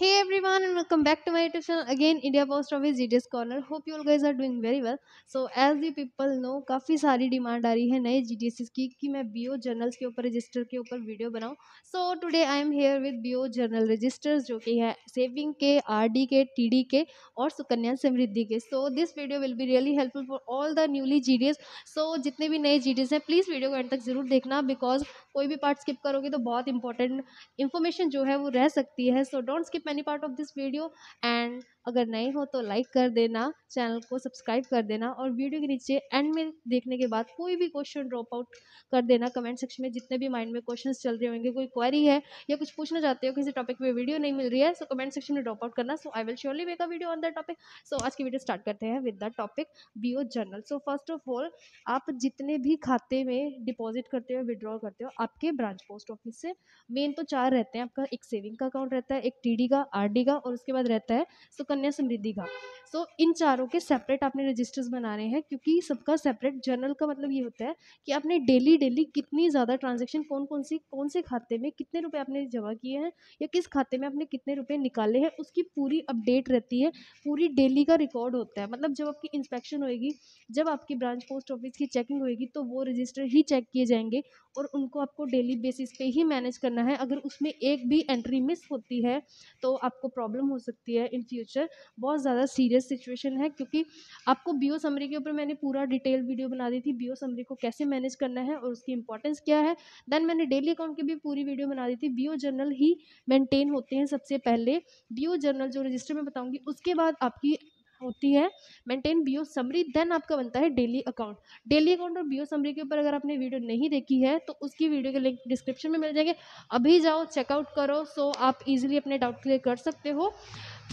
Hey everyone and welcome back to my YouTube channel again India Post Office GTS Corner hope you all guys are doing very well so as you people know काफ़ी सारी demand आ रही है नए GTS की कि मैं B O journals के ऊपर रजिस्टर के ऊपर वीडियो बनाऊँ so today I am here with B O journal registers जो कि है सेविंग के आर डी के टी डी के और सुकन्या समृद्धि के so this video will be really helpful for all the newly G D S so जितने भी नए जी डी एस हैं प्लीज़ वीडियो को एंड तक ज़रूर देखना बिकॉज कोई भी पार्ट स्किप करोगे तो बहुत इंपॉर्टेंट इन्फॉर्मेशन जो है वो रह सकती है so don't skip many part of this video and अगर नए हो तो लाइक कर देना चैनल को सब्सक्राइब कर देना और वीडियो के नीचे एंड में देखने के बाद कोई भी क्वेश्चन ड्रॉप आउट कर देना कमेंट सेक्शन में जितने भी माइंड में क्वेश्चन चल रहे होंगे कोई क्वारी है या कुछ पूछना चाहते हो किसी टॉपिक में वीडियो नहीं मिल रही है सो कमेंट सेक्शन में ड्रॉप आउट करना so I will surely make a video on the topic so आज की वीडियो स्टार्ट करते हैं with the topic B O journal so first of all आप जितने भी खाते में डिपॉजिट करते हो विड्रॉ करते हो आपके ब्रांच पोस्ट ऑफिस से मेन तो चार रहते हैं आपका एक सेविंग का अकाउंट रहता है एक टी का का आर का और उसके बाद रहता है सुकन्या समृद्धि का सो so, इन चारों के सेपरेट आपने रजिस्टर्स बनाने हैं क्योंकि सबका सेपरेट जर्नल का मतलब ये होता है कि आपने डेली डेली कितनी ज़्यादा ट्रांजेक्शन कौन कौन सी कौन से खाते में कितने रुपए आपने जमा किए हैं या किस खाते में आपने कितने रुपए निकाले हैं उसकी पूरी अपडेट रहती है पूरी डेली का रिकॉर्ड होता है मतलब जब आपकी इंस्पेक्शन होएगी जब आपकी ब्रांच पोस्ट ऑफिस की चेकिंग होएगी तो वो रजिस्टर ही चेक किए जाएंगे और उनको आपको डेली बेसिस पे ही मैनेज करना है अगर उसमें एक भी एंट्री मिस होती है तो तो आपको प्रॉब्लम हो सकती है इन फ्यूचर बहुत ज़्यादा सीरियस सिचुएशन है क्योंकि आपको बीओ समरी के ऊपर मैंने पूरा डिटेल वीडियो बना दी थी बीओ समरी को कैसे मैनेज करना है और उसकी इंपॉर्टेंस क्या है देन मैंने डेली अकाउंट की भी पूरी वीडियो बना दी थी बीओ जर्नल ही मेंटेन होते हैं सबसे पहले बीओ जर्नल जो रजिस्टर में बताऊँगी उसके बाद आपकी होती है मेंटेन बीओ समरी देन आपका बनता है डेली अकाउंट डेली अकाउंट और बीओ समरी के ऊपर अगर आपने वीडियो नहीं देखी है तो उसकी वीडियो के लिंक डिस्क्रिप्शन में मिल जाएंगे अभी जाओ चेकआउट करो सो आप इजीली अपने डाउट क्लियर कर सकते हो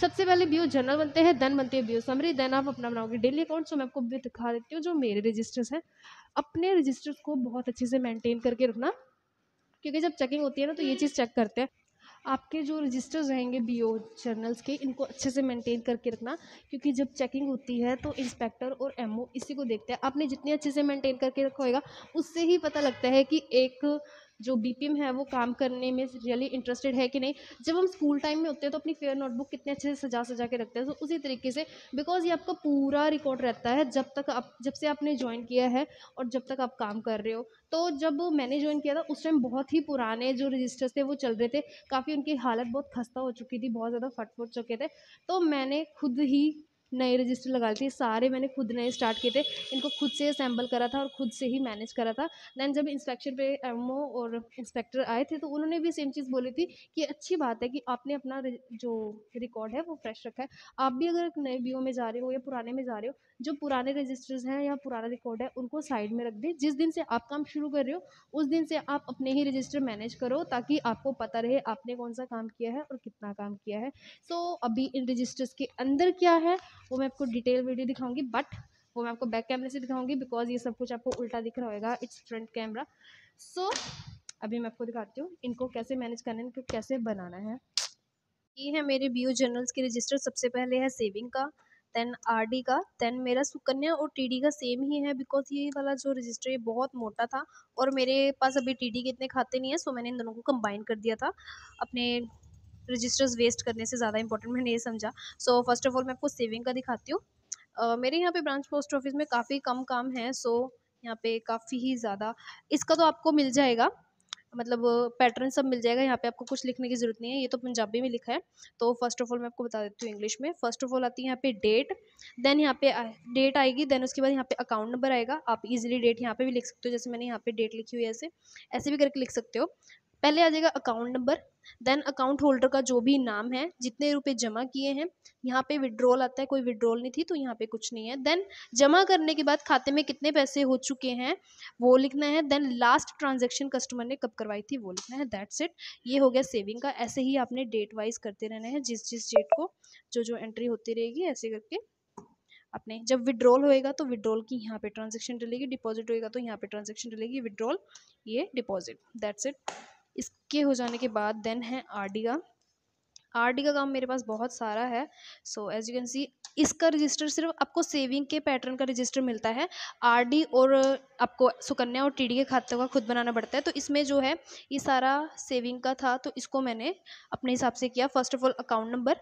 सबसे पहले बीओ जनरल बनते हैं देन बनते हैं बीओ समरी देन आप अपना बनाओगे डेली अकाउंट सो मैं आपको भी दिखा देती हूँ जो मेरे रजिस्टर्स हैं अपने रजिस्टर्स को बहुत अच्छे से मेनटेन करके रखना क्योंकि जब चेकिंग होती है ना तो ये चीज़ चेक करते हैं आपके जो रजिस्टर्स रहेंगे बी ओ जर्नल्स के इनको अच्छे से मेंटेन करके रखना क्योंकि जब चेकिंग होती है तो इंस्पेक्टर और एम इसी को देखते हैं आपने जितने अच्छे से मेंटेन करके रखा होगा उससे ही पता लगता है कि एक जो बी है वो काम करने में रियली इंटरेस्टेड है कि नहीं जब हम स्कूल टाइम में होते हैं तो अपनी फेयर नोटबुक कितने अच्छे से सजा सजा के रखते हैं तो उसी तरीके से बिकॉज ये आपका पूरा रिकॉर्ड रहता है जब तक आप जब से आपने ज्वाइन किया है और जब तक आप काम कर रहे हो तो जब मैंने ज्वाइन किया था उस टाइम बहुत ही पुराने जो रजिस्टर्स थे वो चल रहे थे काफ़ी उनकी हालत बहुत खस्ता हो चुकी थी बहुत ज़्यादा फट फुट चुके थे तो मैंने खुद ही नए रजिस्टर लगा लिए सारे मैंने खुद नए स्टार्ट किए थे इनको खुद से असेंबल करा था और खुद से ही मैनेज करा था दैन जब इंस्पेक्शन पे एम और इंस्पेक्टर आए थे तो उन्होंने भी सेम चीज़ बोली थी कि अच्छी बात है कि आपने अपना जो रिकॉर्ड है वो फ्रेश रखा है आप भी अगर नए बी में जा रहे हो या पुराने में जा रहे हो जो पुराने रजिस्टर्स हैं या पुराना रिकॉर्ड है उनको साइड में रख दें जिस दिन से आप काम शुरू कर रहे हो उस दिन से आप अपने ही रजिस्टर मैनेज करो ताकि आपको पता रहे आपने कौन सा काम किया है और कितना काम किया है सो so, अभी इन रजिस्टर्स के अंदर क्या है वो मैं आपको डिटेल वीडियो दिखाऊँगी बट वो मैं आपको बैक कैमरे से दिखाऊंगी बिकॉज ये सब कुछ आपको उल्टा दिख रहा होगा इट्स फ्रंट कैमरा सो अभी मैं आपको दिखाती हूँ इनको कैसे मैनेज करना है इनको कैसे बनाना है ये है मेरे बी जर्नल्स के रजिस्टर सबसे पहले है सेविंग का देन आर डी का देन मेरा सुकन्या और टी डी का सेम ही है बिकॉज ये वाला जो रजिस्टर ये बहुत मोटा था और मेरे पास अभी टी डी के इतने खाते नहीं है सो मैंने इन दोनों को कंबाइन कर दिया था अपने रजिस्टर्स वेस्ट करने से ज़्यादा इंपॉर्टेंट मैंने ये समझा सो फर्स्ट ऑफ ऑल मैं आपको सेविंग का दिखाती हूँ uh, मेरे यहाँ पे ब्रांच पोस्ट ऑफिस में काफ़ी कम काम है सो यहाँ पे काफ़ी ही ज़्यादा इसका तो आपको मिल जाएगा मतलब पैटर्न सब मिल जाएगा यहाँ पे आपको कुछ लिखने की ज़रूरत नहीं है ये तो पंजाबी में लिखा है तो फर्स्ट ऑफ ऑल मैं आपको बता देती हूँ इंग्लिश में फर्स्ट ऑफ ऑल आती है यहाँ पे डेट देन यहाँ पे डेट आएगी देन उसके बाद यहाँ पे अकाउंट नंबर आएगा आप इजिली डेट यहाँ पे भी लिख सकते हो जैसे मैंने यहाँ पे डेट लिखी हुई है ऐसे ऐसे भी करके लिख सकते हो पहले आ जाएगा account number then account holder का जो भी नाम है जितने रुपए जमा किए हैं यहाँ पे विड्रॉल आता है कोई विड्रॉल नहीं थी तो यहाँ पे कुछ नहीं है देन जमा करने के बाद खाते में कितने पैसे हो चुके हैं वो लिखना है देन लास्ट ट्रांजेक्शन कस्टमर ने कब करवाई थी वो लिखना है दैट्स इट ये हो गया सेविंग का ऐसे ही आपने डेट वाइज करते रहना है जिस जिस डेट को जो जो एंट्री होती रहेगी ऐसे करके अपने जब विड्रॉल होएगा तो विड्रॉल की यहाँ पे ट्रांजेक्शन डलेगी डिपॉजिट होएगा तो यहाँ पे ट्रांजेक्शन डलेगी विड्रॉल ये डिपॉजिट दैट्स इट इसके हो जाने के बाद देन है आर डी का आर डी का काम मेरे पास बहुत सारा है so as you can see इसका रजिस्टर सिर्फ आपको सेविंग के पैटर्न का रजिस्टर मिलता है आरडी और आपको सुकन्या और टीडी के खाते का खुद बनाना पड़ता है तो इसमें जो है ये सारा सेविंग का था तो इसको मैंने अपने हिसाब से किया first of all account number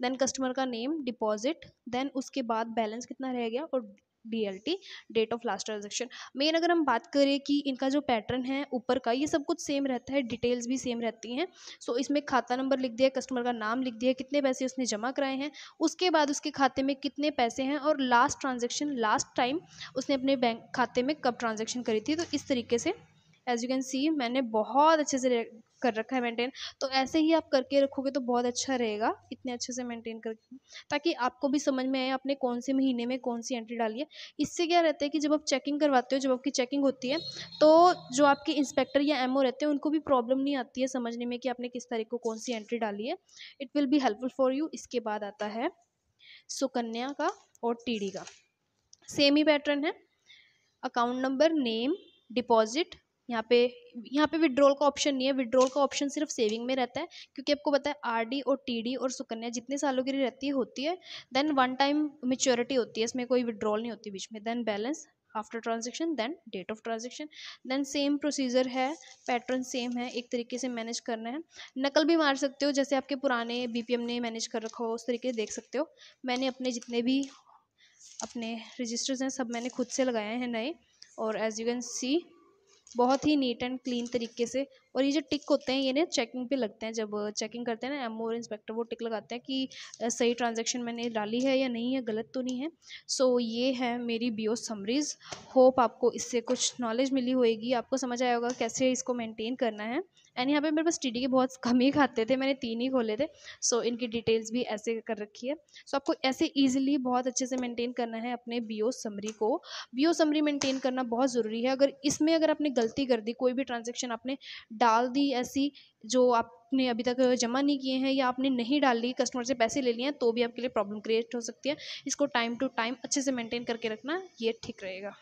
then customer का नेम डिपॉजिट देन उसके बाद बैलेंस कितना रह गया और D L T date of last transaction main अगर हम बात करें कि इनका जो पैटर्न है ऊपर का ये सब कुछ सेम रहता है डिटेल्स भी सेम रहती हैं सो so, इसमें खाता नंबर लिख दिया कस्टमर का नाम लिख दिया कितने पैसे उसने जमा कराए हैं उसके बाद उसके खाते में कितने पैसे हैं और लास्ट ट्रांजेक्शन लास्ट टाइम उसने अपने बैंक खाते में कब ट्रांजेक्शन करी थी तो इस तरीके से एज़ यू कैन सी मैंने बहुत अच्छे से कर रखा है मेंटेन तो ऐसे ही आप करके रखोगे तो बहुत अच्छा रहेगा इतने अच्छे से मेंटेन करके ताकि आपको भी समझ में आए आपने कौन से महीने में कौन सी एंट्री डाली है इससे क्या रहता है कि जब आप चेकिंग करवाते हो जब आपकी चेकिंग होती है तो जो आपके इंस्पेक्टर या एम रहते हैं उनको भी प्रॉब्लम नहीं आती है समझने में कि आपने किस तारीख को कौन सी एंट्री डाली है it will be helpful for you इसके बाद आता है सुकन्या का और टी का सेम ही पैटर्न है अकाउंट नंबर नेम डिपॉजिट यहाँ पे यहाँ पे विड्रॉल का ऑप्शन नहीं है विड्रॉल का ऑप्शन सिर्फ सेविंग में रहता है क्योंकि आपको पता है आरडी और टीडी और सुकन्या जितने सालों के लिए रहती है होती है देन वन टाइम मेच्योरिटी होती है इसमें कोई विड्रॉल नहीं होती बीच में then balance after transaction then date of transaction then same procedure है पैटर्न सेम है एक तरीके से मैनेज करना है नकल भी मार सकते हो जैसे आपके पुराने एम ने मैनेज कर रखा हो उस तरीके से देख सकते हो मैंने अपने जितने भी अपने रजिस्टर्स हैं सब मैंने खुद से लगाए हैं नए और एज यू कैन सी बहुत ही नीट एंड क्लीन तरीके से और ये जो टिक होते हैं ये ना चेकिंग पे लगते हैं जब चेकिंग करते हैं ना एम और इंस्पेक्टर वो टिक लगाते हैं कि सही ट्रांजेक्शन मैंने डाली है या नहीं है गलत तो नहीं है सो so, ये है मेरी बी ओ समरीज होप आपको इससे कुछ नॉलेज मिली होएगी आपको समझ आया होगा कैसे इसको मेनटेन करना है एंड यहाँ पे मेरे पास टीडी के बहुत कम ही खाते थे मैंने तीन ही खोले थे सो so, इनकी डिटेल्स भी ऐसे कर रखी है सो so, आपको ऐसे ईजिली बहुत अच्छे से मेनटेन करना है अपने बी ओ समरी को बी ओ समरी मेनटेन करना बहुत ज़रूरी है अगर इसमें अगर आपने गलती कर दी कोई भी ट्रांजेक्शन आपने डाल दी ऐसी जो आप आपने अभी तक जमा नहीं किए हैं या आपने नहीं डाल ली कस्टमर से पैसे ले लिए हैं तो भी आपके लिए प्रॉब्लम क्रिएट हो सकती है इसको टाइम टू टाइम अच्छे से मेंटेन करके रखना ये ठीक रहेगा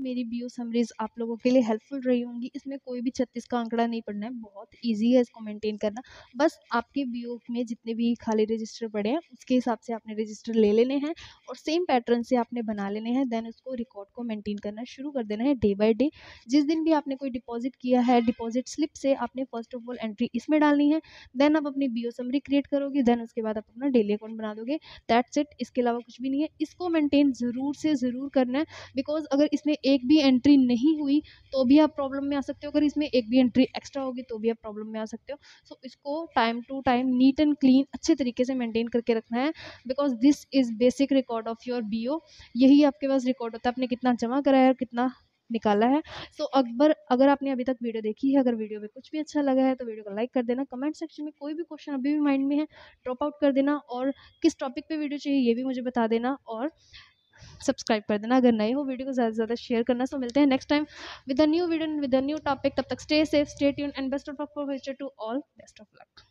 मेरी बीओ समरीज आप लोगों के लिए हेल्पफुल रही होंगी इसमें कोई भी छत्तीस का आंकड़ा नहीं पढ़ना है बहुत इजी है इसको मेंटेन करना बस आपके बीओ में जितने भी खाली रजिस्टर पड़े हैं उसके हिसाब से आपने रजिस्टर ले लेने हैं और सेम पैटर्न से आपने बना लेने हैं देन उसको रिकॉर्ड को मेंटेन करना शुरू कर देना है डे बाई डे जिस दिन भी आपने कोई डिपॉजिट किया है डिपॉजिट स्लिप से आपने फर्स्ट ऑफ ऑल एंट्री इसमें डालनी है देन आप अपनी बी समरी क्रिएट करोगे देन उसके बाद आप अपना डेली अकाउंट बना दोगे दैट्स इट इसके अलावा कुछ भी नहीं है इसको मेंटेन ज़रूर से ज़रूर करना है बिकॉज अगर इसमें एक भी एंट्री नहीं हुई तो भी आप प्रॉब्लम में आ सकते हो अगर इसमें एक भी एंट्री एक्स्ट्रा होगी तो भी आप प्रॉब्लम में आ सकते हो सो so, इसको time to time neat and clean अच्छे तरीके से मेंटेन करके रखना है because this is basic record of your B यही आपके पास रिकॉर्ड होता है आपने कितना जमा कराया और कितना निकाला है सो so, अकबर अगर आपने अभी तक वीडियो देखी है अगर वीडियो में कुछ भी अच्छा लगा है तो वीडियो को लाइक कर देना कमेंट सेक्शन में कोई भी क्वेश्चन अभी भी माइंड में है ड्रॉप आउट कर देना और किस टॉपिक पे वीडियो चाहिए ये भी मुझे बता देना और सब्सक्राइब कर देना अगर नए हो वीडियो को ज़्यादा से ज़्यादा शेयर करना सो मिलते हैं next time with a new video with a new topic तब तक stay safe stay tune and best of luck for future to all best of luck